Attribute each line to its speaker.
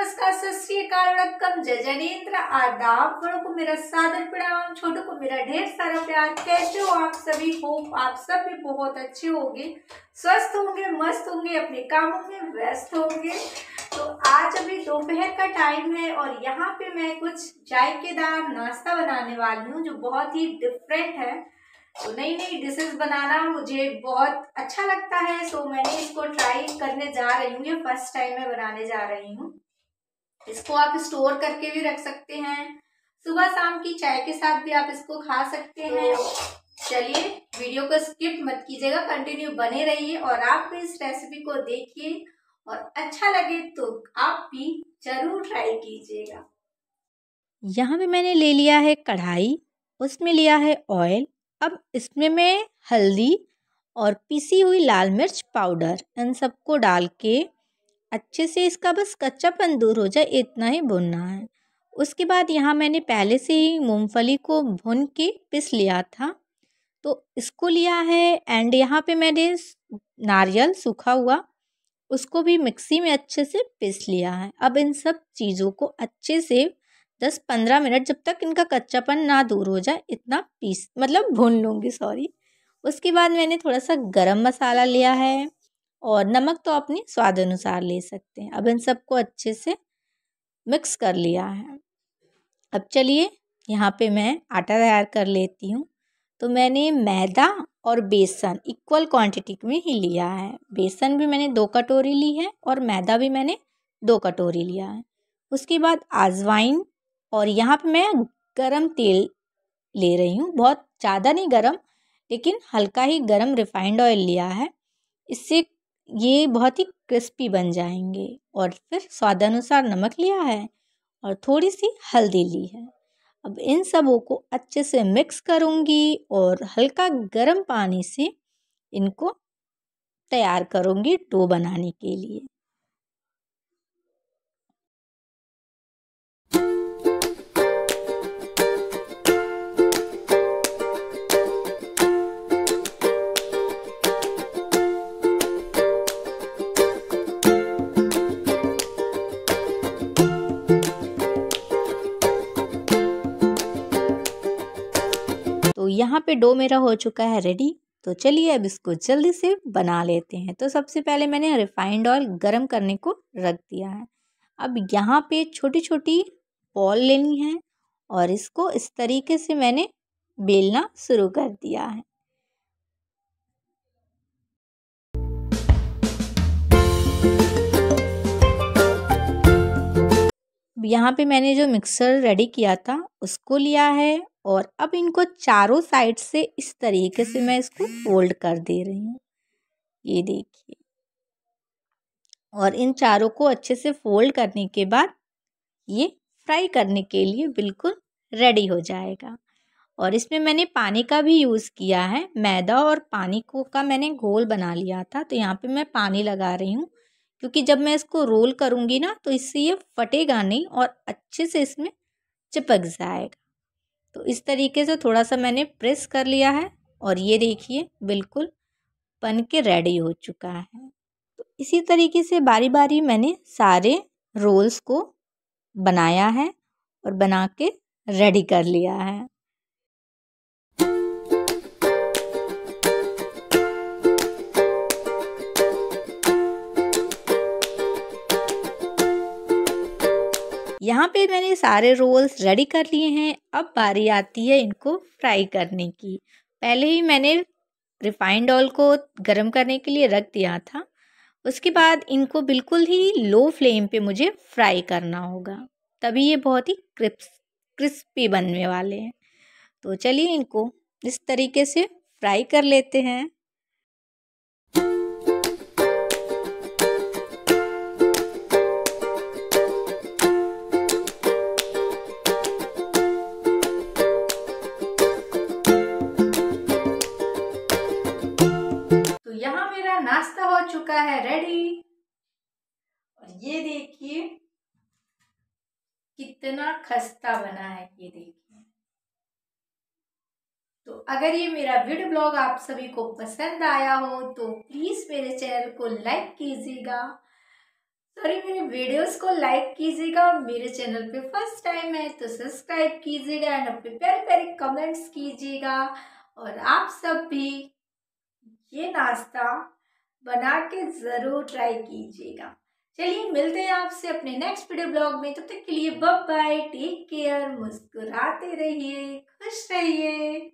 Speaker 1: नमस्कार सत जय जनेन्द्र आदाब बड़ों को मेरा सादर प्रणाम छोटों को मेरा ढेर सारा प्यार कैसे हो आप सभी होप आप सब भी बहुत अच्छे होंगे स्वस्थ होंगे मस्त होंगे अपने कामों में व्यस्त होंगे तो आज अभी दोपहर का टाइम है और यहाँ पे मैं कुछ जायकेदार नाश्ता बनाने वाली हूँ जो बहुत ही डिफरेंट है तो नई नई डिशेज बनाना मुझे बहुत अच्छा लगता है सो मैंने इसको ट्राई करने जा रही हूँ ये फर्स्ट टाइम मैं बनाने जा रही हूँ इसको आप स्टोर करके भी रख सकते हैं सुबह शाम की चाय के साथ भी आप इसको खा सकते हैं चलिए वीडियो को स्किप मत कीजिएगा कंटिन्यू बने रहिए और आप भी इस रेसिपी को देखिए और अच्छा लगे तो आप भी जरूर ट्राई कीजिएगा यहाँ पे मैंने ले लिया है कढ़ाई उसमें लिया है ऑयल अब इसमें मैं हल्दी और पिसी हुई लाल मिर्च पाउडर इन सबको डाल के अच्छे से इसका बस कच्चापन दूर हो जाए इतना ही भुनना है उसके बाद यहाँ मैंने पहले से ही मूंगफली को भुन के पिस लिया था तो इसको लिया है एंड यहाँ पे मैंने नारियल सूखा हुआ उसको भी मिक्सी में अच्छे से पीस लिया है अब इन सब चीज़ों को अच्छे से दस पंद्रह मिनट जब तक इनका कच्चापन ना दूर हो जाए इतना पीस मतलब भून लूँगी सॉरी उसके बाद मैंने थोड़ा सा गरम मसाला लिया है और नमक तो अपने स्वाद अनुसार ले सकते हैं अब इन सबको अच्छे से मिक्स कर लिया है अब चलिए यहाँ पे मैं आटा तैयार कर लेती हूँ तो मैंने मैदा और बेसन इक्वल क्वांटिटी में ही लिया है बेसन भी मैंने दो कटोरी ली है और मैदा भी मैंने दो कटोरी लिया है उसके बाद आजवाइन और यहाँ पे मैं गरम तेल ले रही हूँ बहुत ज़्यादा नहीं गरम लेकिन हल्का ही गरम रिफाइंड ऑयल लिया है इससे ये बहुत ही क्रिस्पी बन जाएंगे और फिर स्वादानुसार नमक लिया है और थोड़ी सी हल्दी ली है अब इन सबों को अच्छे से मिक्स करूँगी और हल्का गर्म पानी से इनको तैयार करूँगी डो बनाने के लिए यहाँ पे डो मेरा हो चुका है रेडी तो चलिए अब इसको जल्दी से बना लेते हैं तो सबसे पहले मैंने रिफाइंड ऑयल गर्म करने को रख दिया है अब यहाँ पे छोटी छोटी बॉल लेनी है और इसको इस तरीके से मैंने बेलना शुरू कर दिया है यहाँ पे मैंने जो मिक्सर रेडी किया था उसको लिया है और अब इनको चारों साइड से इस तरीके से मैं इसको हम्म। फोल्ड कर दे रही हूँ ये देखिए और इन चारों को अच्छे से फोल्ड करने के बाद ये फ्राई करने के लिए बिल्कुल रेडी हो जाएगा और इसमें मैंने पानी का भी यूज़ किया है मैदा और पानी को का मैंने घोल बना लिया था तो यहाँ पे मैं पानी लगा रही हूँ क्योंकि जब मैं इसको रोल करूँगी ना तो इससे ये फटेगा नहीं और अच्छे से इसमें चिपक जाएगा तो इस तरीके से थोड़ा सा मैंने प्रेस कर लिया है और ये देखिए बिल्कुल बन के रेडी हो चुका है तो इसी तरीके से बारी बारी मैंने सारे रोल्स को बनाया है और बना के रेडी कर लिया है यहाँ पे मैंने सारे रोल्स रेडी कर लिए हैं अब बारी आती है इनको फ्राई करने की पहले ही मैंने रिफाइंड ऑयल को गर्म करने के लिए रख दिया था उसके बाद इनको बिल्कुल ही लो फ्लेम पे मुझे फ्राई करना होगा तभी ये बहुत ही क्रिप्स क्रिस्पी बनने वाले हैं तो चलिए इनको इस तरीके से फ्राई कर लेते हैं तो ये देखिए कितना खस्ता बना है ये देखिए
Speaker 2: तो अगर ये मेरा वीडियो
Speaker 1: ब्लॉग आप सभी को पसंद आया हो तो प्लीज़ मेरे चैनल को लाइक कीजिएगा सॉरी मेरे वीडियोस को लाइक कीजिएगा मेरे चैनल पे फर्स्ट टाइम है तो सब्सक्राइब कीजिएगा एंड अपने प्यारे प्यारे कमेंट्स कीजिएगा और आप सब भी ये नाश्ता बना के ज़रूर ट्राई कीजिएगा चलिए मिलते हैं आपसे अपने नेक्स्ट वीडियो ब्लॉग में तब तक के लिए बाय टेक केयर मुस्कुराते रहिए खुश रहिए